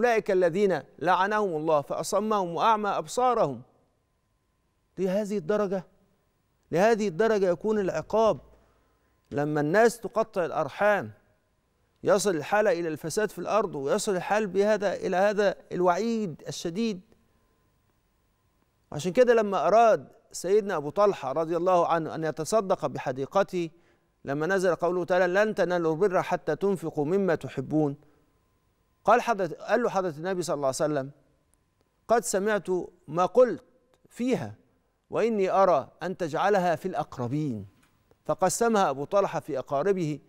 أولئك الذين لعنهم الله فأصمهم وأعمى أبصارهم لهذه الدرجة لهذه الدرجة يكون العقاب لما الناس تقطع الأرحام يصل الحال إلى الفساد في الأرض ويصل الحال بهذا إلى هذا الوعيد الشديد عشان كده لما أراد سيدنا أبو طلحة رضي الله عنه أن يتصدق بحديقته لما نزل قوله تعالى لن تنالوا البر حتى تنفقوا مما تحبون قال حضرت قال له حضرة النبي صلى الله عليه وسلم قد سمعت ما قلت فيها وإني أرى أن تجعلها في الأقربين فقسمها أبو طلحة في أقاربه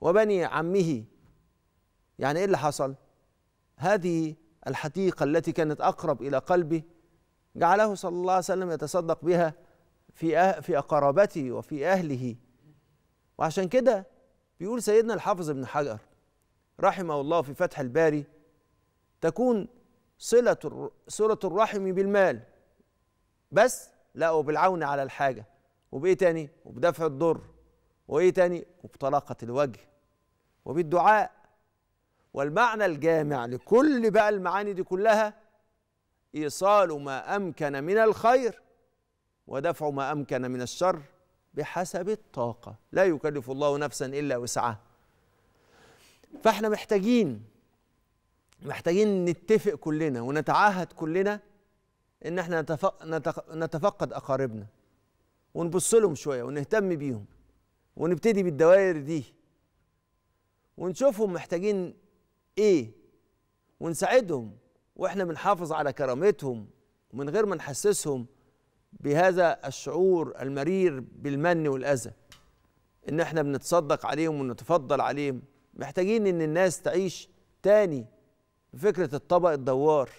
وبني عمه يعني إيه اللي حصل هذه الحديقة التي كانت أقرب إلى قلبه جعله صلى الله عليه وسلم يتصدق بها في أه-، في أقاربته وفي أهله وعشان كده بيقول سيدنا الحافظ ابن حجر رحمه الله في فتح الباري تكون صلة صلة الرحم بالمال بس لا وبالعون على الحاجة وبإيه تاني وبدفع الضر وإيه تاني وبطلاقة الوجه وبالدعاء والمعنى الجامع لكل بقى المعاني دي كلها إيصال ما أمكن من الخير ودفع ما أمكن من الشر بحسب الطاقة لا يكلف الله نفسا إلا وسعها فاحنا محتاجين محتاجين نتفق كلنا ونتعهد كلنا ان احنا نتفقد اقاربنا ونبص لهم شويه ونهتم بيهم ونبتدي بالدوائر دي ونشوفهم محتاجين ايه ونساعدهم واحنا بنحافظ على كرامتهم من غير ما نحسسهم بهذا الشعور المرير بالمن والاذى ان احنا بنتصدق عليهم ونتفضل عليهم محتاجين ان الناس تعيش تاني فكرة الطبق الدوار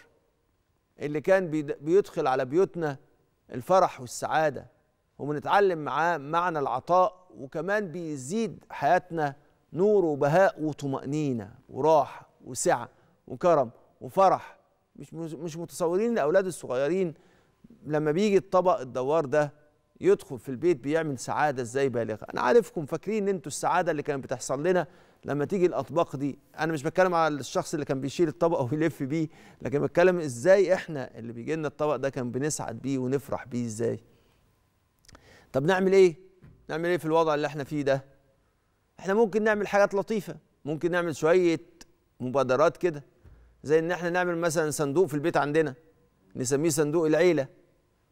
اللي كان بيدخل على بيوتنا الفرح والسعادة وبنتعلم معاه معنى العطاء وكمان بيزيد حياتنا نور وبهاء وطمأنينة وراحة وسعة وكرم وفرح مش مش متصورين الأولاد الصغيرين لما بيجي الطبق الدوار ده يدخل في البيت بيعمل سعادة ازاي بالغة أنا عارفكم فاكرين أنتوا السعادة اللي كانت بتحصل لنا لما تيجي الاطباق دي انا مش بتكلم على الشخص اللي كان بيشيل الطبق ويلف بيه لكن بتكلم ازاي احنا اللي بيجي لنا الطبق ده كان بنسعد بيه ونفرح بيه ازاي طب نعمل ايه نعمل ايه في الوضع اللي احنا فيه ده احنا ممكن نعمل حاجات لطيفه ممكن نعمل شويه مبادرات كده زي ان احنا نعمل مثلا صندوق في البيت عندنا نسميه صندوق العيله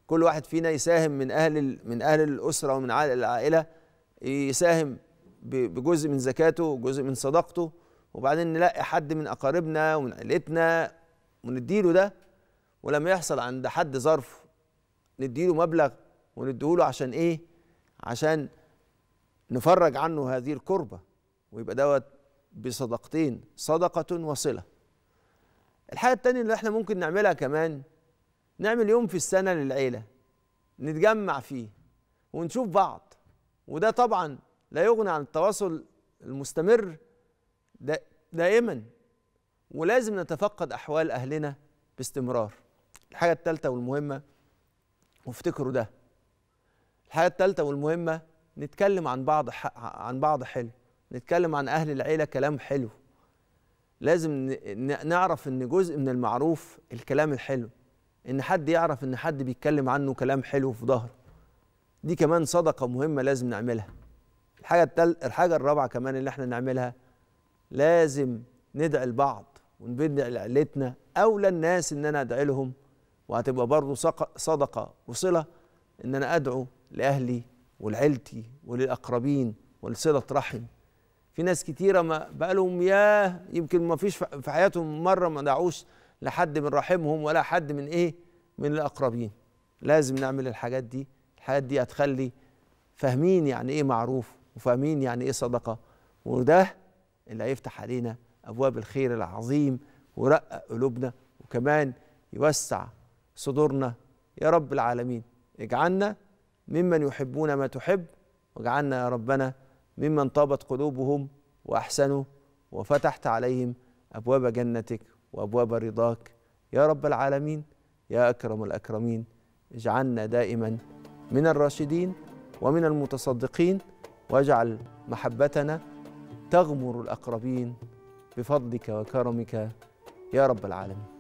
كل واحد فينا يساهم من اهل من اهل الاسره ومن العائله يساهم بجزء من زكاته وجزء من صدقته وبعدين نلاقي حد من اقاربنا ومن عيلتنا ونديله ده ولما يحصل عند حد ظرف نديله مبلغ ونديهوله عشان ايه عشان نفرج عنه هذه الكربه ويبقى دوت بصدقتين صدقه وصله الحاجه التانية اللي احنا ممكن نعملها كمان نعمل يوم في السنه للعيله نتجمع فيه ونشوف بعض وده طبعا لا يغني عن التواصل المستمر دائما ولازم نتفقد احوال اهلنا باستمرار الحاجه الثالثه والمهمه وافتكروا ده الحاجه الثالثه والمهمه نتكلم عن بعض عن بعض حلو نتكلم عن اهل العيله كلام حلو لازم نعرف ان جزء من المعروف الكلام الحلو ان حد يعرف ان حد بيتكلم عنه كلام حلو في ظهره دي كمان صدقه مهمه لازم نعملها الحاجه التل... الحاجه الرابعه كمان اللي احنا نعملها لازم ندعي لبعض وندعي لعيلتنا اولى الناس ان انا ادعي لهم وهتبقى برضه صدقه وصله ان انا ادعو لاهلي ولعيلتي وللاقربين ولصله رحم في ناس كتيره ما بقالهم ياه يمكن ما فيش في حياتهم مره ما دعوش لحد من رحمهم ولا حد من ايه من الاقربين لازم نعمل الحاجات دي الحاجات دي هتخلي فاهمين يعني ايه معروف وفاهمين يعني ايه صدقه وده اللي هيفتح علينا ابواب الخير العظيم ورقق قلوبنا وكمان يوسع صدورنا يا رب العالمين اجعلنا ممن يحبون ما تحب واجعلنا يا ربنا ممن طابت قلوبهم واحسنوا وفتحت عليهم ابواب جنتك وابواب رضاك يا رب العالمين يا اكرم الاكرمين اجعلنا دائما من الراشدين ومن المتصدقين واجعل محبتنا تغمر الأقربين بفضلك وكرمك يا رب العالمين